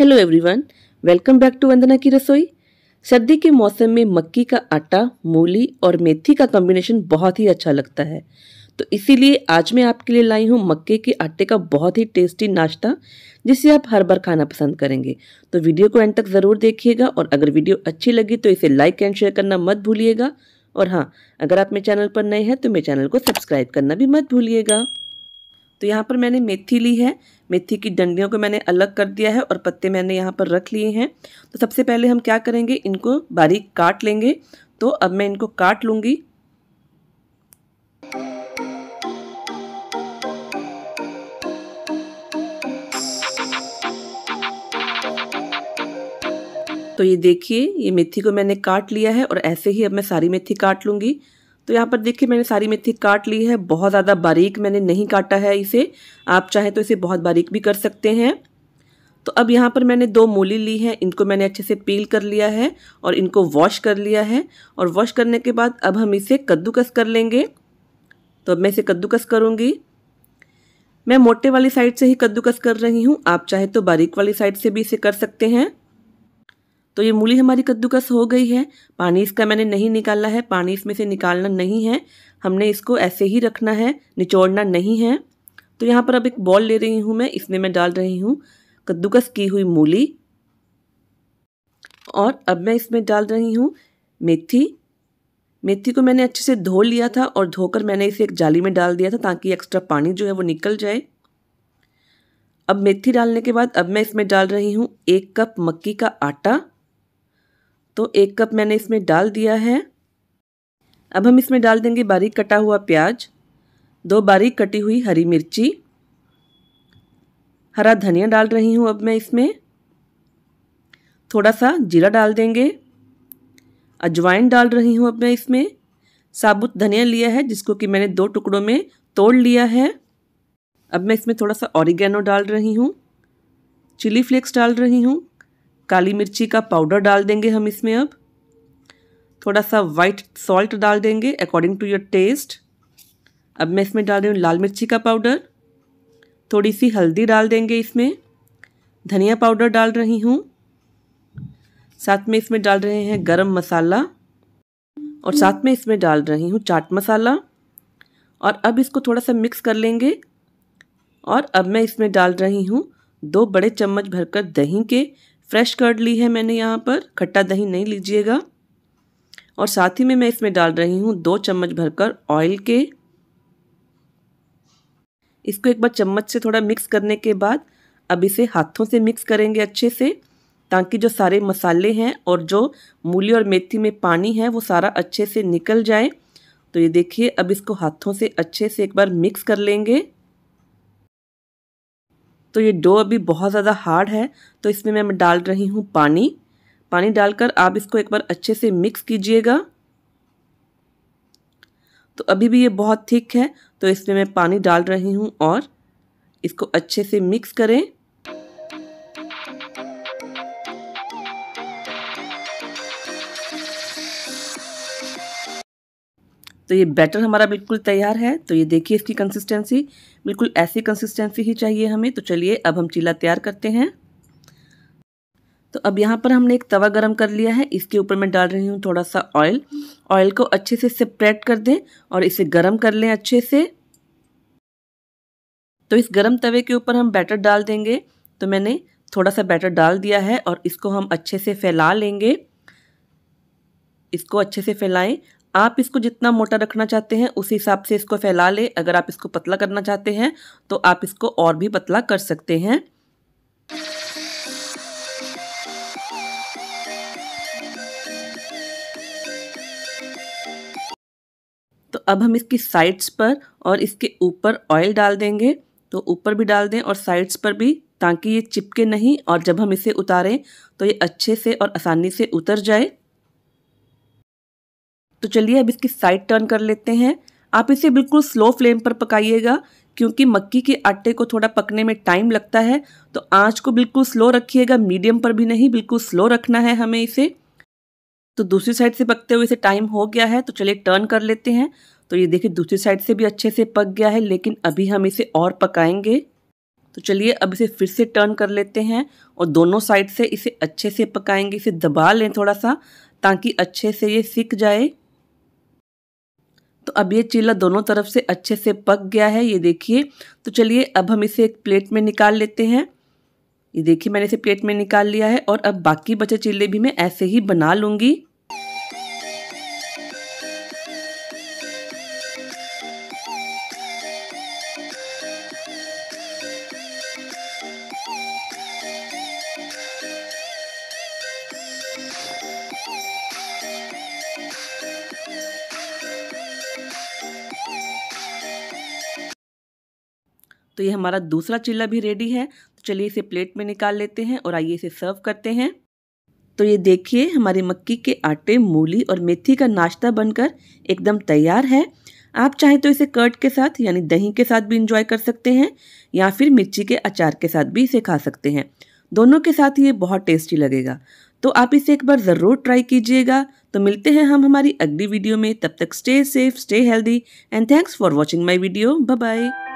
hello everyone welcome back to Vandana की रसोई सर्दी के मौसम में मक्की का आटा मूली और मेथी का कॉम्बिनेशन बहुत ही अच्छा लगता है तो इसीलिए आज मैं आपके लिए लाई हूँ मक्के के आटे का बहुत ही टेस्टी नाश्ता जिसे आप हर बार खाना पसंद करेंगे तो वीडियो को एंड तक ज़रूर देखिएगा और अगर वीडियो अच्छी लगी तो इसे लाइक एंड शेयर करना मत भूलिएगा और हाँ अगर आप मेरे चैनल पर नए हैं तो मेरे चैनल को सब्सक्राइब करना भी मत भूलिएगा तो यहाँ पर मैंने मेथी ली है मेथी की डंडियों को मैंने अलग कर दिया है और पत्ते मैंने यहाँ पर रख लिए हैं तो सबसे पहले हम क्या करेंगे इनको बारीक काट लेंगे तो अब मैं इनको काट लूँगी तो ये देखिए ये मेथी को मैंने काट लिया है और ऐसे ही अब मैं सारी मेथी काट लूँगी तो यहाँ पर देखिए मैंने सारी मेथी काट ली है बहुत ज़्यादा बारीक मैंने नहीं काटा है इसे आप चाहें तो इसे बहुत बारीक भी कर सकते हैं तो अब यहाँ पर मैंने दो मूली ली है इनको मैंने अच्छे से पील कर लिया है और इनको वॉश कर लिया है और वॉश करने के बाद अब हम इसे कद्दूकस कर लेंगे तो अब मैं इसे कद्दूकस करूँगी मैं मोटे वाली साइड से ही कद्दूकस कर रही हूँ आप चाहे तो बारीक वाली साइड से भी इसे कर सकते हैं तो ये मूली हमारी कद्दूकस हो गई है पानी इसका मैंने नहीं निकाला है पानी इसमें से निकालना नहीं है हमने इसको ऐसे ही रखना है निचोड़ना नहीं है तो यहाँ पर अब एक बॉल ले रही हूँ मैं इसमें मैं डाल रही हूँ कद्दूकस की हुई मूली और अब मैं इसमें डाल रही हूँ मेथी मेथी को मैंने अच्छे से धो लिया था और धोकर मैंने इसे एक जाली में डाल दिया था ताकि एक्स्ट्रा पानी जो है वो निकल जाए अब मेथी डालने के बाद अब मैं इसमें डाल रही हूँ एक कप मक्की का आटा तो एक कप मैंने इसमें डाल दिया है अब हम इसमें डाल देंगे बारीक कटा हुआ प्याज दो बारीक कटी हुई हरी मिर्ची हरा धनिया डाल रही हूँ अब मैं इसमें थोड़ा सा जीरा डाल देंगे अजवाइन डाल रही हूँ अब मैं इसमें साबुत धनिया लिया है जिसको कि मैंने दो टुकड़ों में तोड़ लिया है अब मैं इसमें थोड़ा सा ऑरिगेनो डाल रही हूँ चिली फ्लेक्स डाल रही हूँ काली मिर्ची का पाउडर डाल देंगे हम इसमें अब थोड़ा सा वाइट सॉल्ट डाल देंगे अकॉर्डिंग टू योर टेस्ट अब मैं इसमें डाल रही हूँ लाल मिर्ची का पाउडर थोड़ी सी हल्दी डाल देंगे इसमें धनिया पाउडर डाल रही हूँ साथ में इसमें डाल रहे हैं गरम मसाला और साथ में इसमें डाल रही हूँ चाट मसाला और अब इसको थोड़ा सा मिक्स कर लेंगे और अब मैं इसमें डाल रही हूँ दो बड़े चम्मच भरकर दही के फ्रेश कर्ड ली है मैंने यहाँ पर खट्टा दही नहीं लीजिएगा और साथ ही में मैं इसमें डाल रही हूँ दो चम्मच भरकर ऑयल के इसको एक बार चम्मच से थोड़ा मिक्स करने के बाद अब इसे हाथों से मिक्स करेंगे अच्छे से ताकि जो सारे मसाले हैं और जो मूली और मेथी में पानी है वो सारा अच्छे से निकल जाए तो ये देखिए अब इसको हाथों से अच्छे से एक बार मिक्स कर लेंगे तो ये डो अभी बहुत ज़्यादा हार्ड है तो इसमें मैं डाल रही हूँ पानी पानी डालकर आप इसको एक बार अच्छे से मिक्स कीजिएगा तो अभी भी ये बहुत थिक है तो इसमें मैं पानी डाल रही हूँ और इसको अच्छे से मिक्स करें तो ये बैटर हमारा बिल्कुल तैयार है तो ये देखिए इसकी कंसिस्टेंसी बिल्कुल ऐसी कंसिस्टेंसी ही चाहिए हमें तो चलिए अब हम चीला तैयार करते हैं तो अब यहाँ पर हमने एक तवा गरम कर लिया है इसके ऊपर मैं डाल रही हूँ थोड़ा सा ऑयल ऑयल को अच्छे से सेपरेट कर दें और इसे गरम कर लें अच्छे से तो इस गरम तवे के ऊपर हम बैटर डाल देंगे तो मैंने थोड़ा सा बैटर डाल दिया है और इसको हम अच्छे से फैला लेंगे इसको अच्छे से फैलाएं आप इसको जितना मोटा रखना चाहते हैं उस हिसाब से इसको फैला लें अगर आप इसको पतला करना चाहते हैं तो आप इसको और भी पतला कर सकते हैं तो अब हम इसकी साइड्स पर और इसके ऊपर ऑयल डाल देंगे तो ऊपर भी डाल दें और साइड्स पर भी ताकि ये चिपके नहीं और जब हम इसे उतारें तो ये अच्छे से और आसानी से उतर जाए तो चलिए अब इसकी साइड टर्न कर लेते हैं आप इसे बिल्कुल स्लो फ्लेम पर पकाइएगा क्योंकि मक्की के आटे को थोड़ा पकने में टाइम लगता है तो आँच को बिल्कुल स्लो रखिएगा मीडियम पर भी नहीं बिल्कुल स्लो रखना है हमें इसे तो दूसरी साइड से पकते हुए इसे टाइम हो गया है तो चलिए टर्न कर लेते हैं तो ये देखिए दूसरी साइड से भी अच्छे से पक गया है लेकिन अभी हम इसे और पकाएंगे तो चलिए अब इसे फिर से टर्न कर लेते हैं और दोनों साइड से इसे अच्छे से पकाएंगे इसे दबा लें थोड़ा सा ताकि अच्छे से ये सीख जाए तो अब ये चीला दोनों तरफ से अच्छे से पक गया है ये देखिए तो चलिए अब हम इसे एक प्लेट में निकाल लेते हैं ये देखिए मैंने इसे प्लेट में निकाल लिया है और अब बाकी बचे चीले भी मैं ऐसे ही बना लूँगी तो ये हमारा दूसरा चिल्ला भी रेडी है तो चलिए इसे प्लेट में निकाल लेते हैं और आइए इसे सर्व करते हैं तो ये देखिए हमारी मक्की के आटे मूली और मेथी का नाश्ता बनकर एकदम तैयार है आप चाहें तो इसे कर्ट के साथ यानी दही के साथ भी इंजॉय कर सकते हैं या फिर मिर्ची के अचार के साथ भी इसे खा सकते हैं दोनों के साथ ये बहुत टेस्टी लगेगा तो आप इसे एक बार ज़रूर ट्राई कीजिएगा तो मिलते हैं हम हमारी अगली वीडियो में तब तक stay safe stay healthy and thanks for watching my video bye